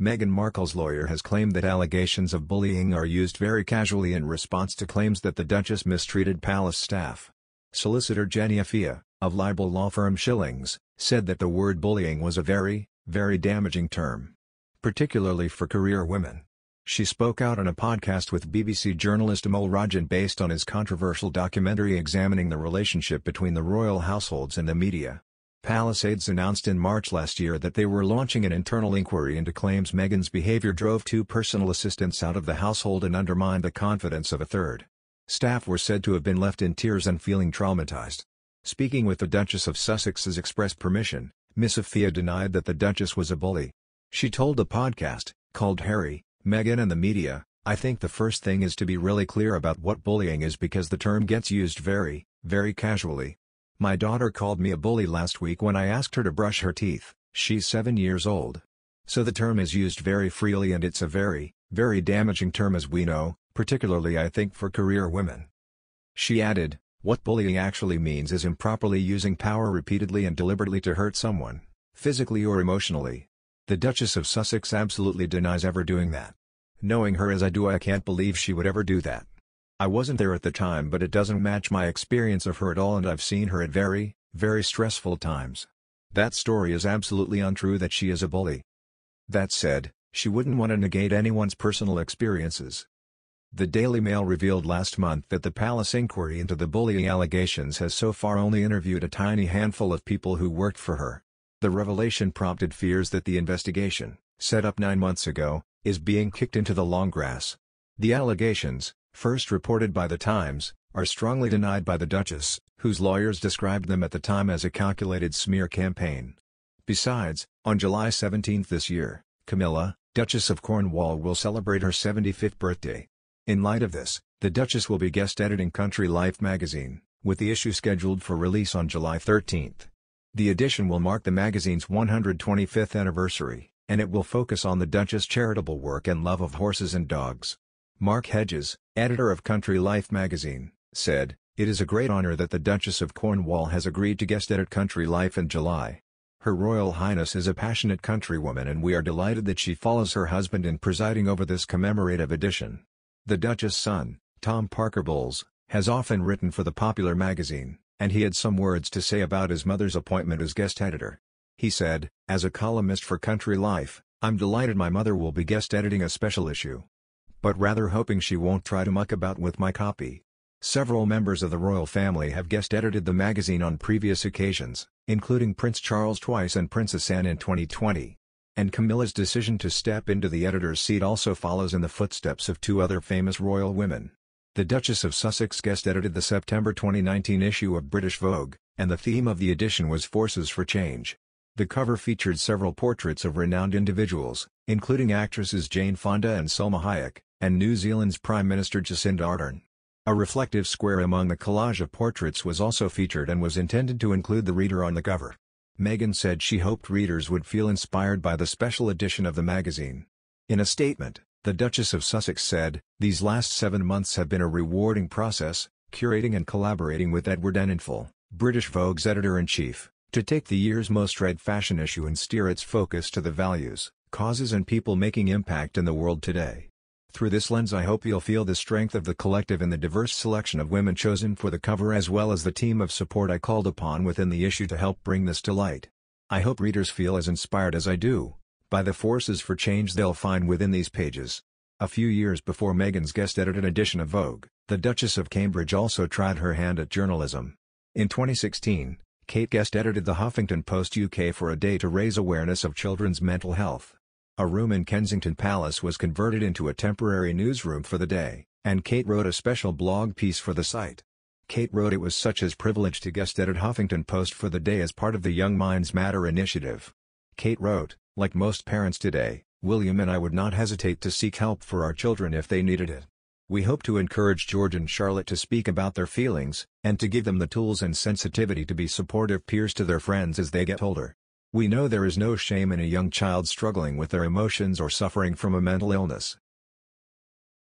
Meghan Markle's lawyer has claimed that allegations of bullying are used very casually in response to claims that the Duchess mistreated palace staff. Solicitor Jenny Afia, of libel law firm Shillings, said that the word bullying was a very, very damaging term. Particularly for career women. She spoke out on a podcast with BBC journalist Amol Rajan based on his controversial documentary examining the relationship between the royal households and the media. Palisades announced in March last year that they were launching an internal inquiry into claims Meghan's behavior drove two personal assistants out of the household and undermined the confidence of a third. Staff were said to have been left in tears and feeling traumatized. Speaking with the Duchess of Sussex's express permission, Miss Sophia denied that the Duchess was a bully. She told the podcast, called Harry, Meghan and the Media, I think the first thing is to be really clear about what bullying is because the term gets used very, very casually, my daughter called me a bully last week when I asked her to brush her teeth, she's 7 years old. So the term is used very freely and it's a very, very damaging term as we know, particularly I think for career women. She added, what bullying actually means is improperly using power repeatedly and deliberately to hurt someone, physically or emotionally. The Duchess of Sussex absolutely denies ever doing that. Knowing her as I do I can't believe she would ever do that. I wasn't there at the time but it doesn't match my experience of her at all and I've seen her at very, very stressful times. That story is absolutely untrue that she is a bully. That said, she wouldn't want to negate anyone's personal experiences. The Daily Mail revealed last month that the palace inquiry into the bullying allegations has so far only interviewed a tiny handful of people who worked for her. The revelation prompted fears that the investigation, set up nine months ago, is being kicked into the long grass. The allegations, first reported by The Times, are strongly denied by the Duchess, whose lawyers described them at the time as a calculated smear campaign. Besides, on July 17 this year, Camilla, Duchess of Cornwall will celebrate her 75th birthday. In light of this, the Duchess will be guest editing Country Life magazine, with the issue scheduled for release on July 13. The edition will mark the magazine's 125th anniversary, and it will focus on the Duchess' charitable work and love of horses and dogs. Mark Hedges, editor of Country Life magazine, said, It is a great honor that the Duchess of Cornwall has agreed to guest edit Country Life in July. Her Royal Highness is a passionate countrywoman and we are delighted that she follows her husband in presiding over this commemorative edition. The Duchess' son, Tom Parker Bowles, has often written for the popular magazine, and he had some words to say about his mother's appointment as guest editor. He said, As a columnist for Country Life, I'm delighted my mother will be guest editing a special issue but rather hoping she won't try to muck about with my copy. Several members of the royal family have guest edited the magazine on previous occasions, including Prince Charles twice and Princess Anne in 2020. And Camilla's decision to step into the editor's seat also follows in the footsteps of two other famous royal women. The Duchess of Sussex guest edited the September 2019 issue of British Vogue, and the theme of the edition was Forces for Change. The cover featured several portraits of renowned individuals, including actresses Jane Fonda and Selma Hayek, and New Zealand's Prime Minister Jacinda Ardern. A reflective square among the collage of portraits was also featured and was intended to include the reader on the cover. Meghan said she hoped readers would feel inspired by the special edition of the magazine. In a statement, the Duchess of Sussex said, These last seven months have been a rewarding process, curating and collaborating with Edward Enninful, British Vogue's editor-in-chief, to take the year's most read fashion issue and steer its focus to the values, causes and people making impact in the world today. Through this lens I hope you'll feel the strength of the collective and the diverse selection of women chosen for the cover as well as the team of support I called upon within the issue to help bring this to light. I hope readers feel as inspired as I do, by the forces for change they'll find within these pages. A few years before Meghan's guest-edited edition of Vogue, the Duchess of Cambridge also tried her hand at journalism. In 2016, Kate guest-edited the Huffington Post UK for a day to raise awareness of children's mental health. A room in Kensington Palace was converted into a temporary newsroom for the day, and Kate wrote a special blog piece for the site. Kate wrote it was such as privilege to guest edit Huffington Post for the day as part of the Young Minds Matter initiative. Kate wrote, like most parents today, William and I would not hesitate to seek help for our children if they needed it. We hope to encourage George and Charlotte to speak about their feelings, and to give them the tools and sensitivity to be supportive peers to their friends as they get older. We know there is no shame in a young child struggling with their emotions or suffering from a mental illness.